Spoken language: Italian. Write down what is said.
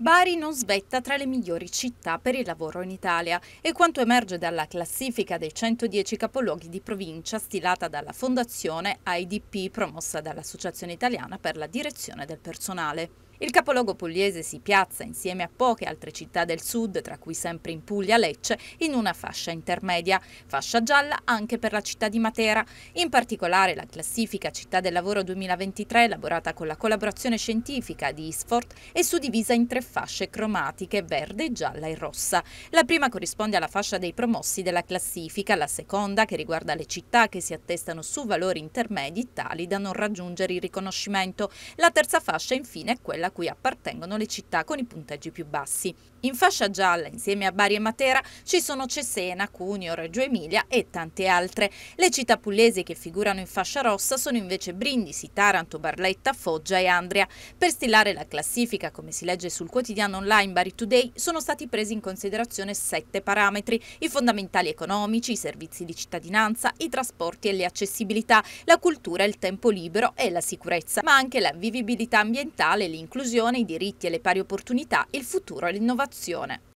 Bari non svetta tra le migliori città per il lavoro in Italia e quanto emerge dalla classifica dei 110 capoluoghi di provincia stilata dalla fondazione IDP promossa dall'Associazione Italiana per la Direzione del Personale. Il capoluogo pugliese si piazza insieme a poche altre città del sud, tra cui sempre in Puglia Lecce, in una fascia intermedia, fascia gialla anche per la città di Matera. In particolare la classifica Città del Lavoro 2023, elaborata con la collaborazione scientifica di Isfort, è suddivisa in tre fasce cromatiche, verde, gialla e rossa. La prima corrisponde alla fascia dei promossi della classifica, la seconda che riguarda le città che si attestano su valori intermedi tali da non raggiungere il riconoscimento. La terza fascia infine è quella alla cui appartengono le città con i punteggi più bassi. In fascia gialla, insieme a Bari e Matera, ci sono Cesena, Cuneo, Reggio Emilia e tante altre. Le città pugliesi che figurano in fascia rossa sono invece Brindisi, Taranto, Barletta, Foggia e Andria. Per stilare la classifica, come si legge sul quotidiano online Bari Today, sono stati presi in considerazione sette parametri, i fondamentali economici, i servizi di cittadinanza, i trasporti e le accessibilità, la cultura, il tempo libero e la sicurezza, ma anche la vivibilità ambientale, l'inclusione l'inclusione, i diritti e le pari opportunità, il futuro e l'innovazione.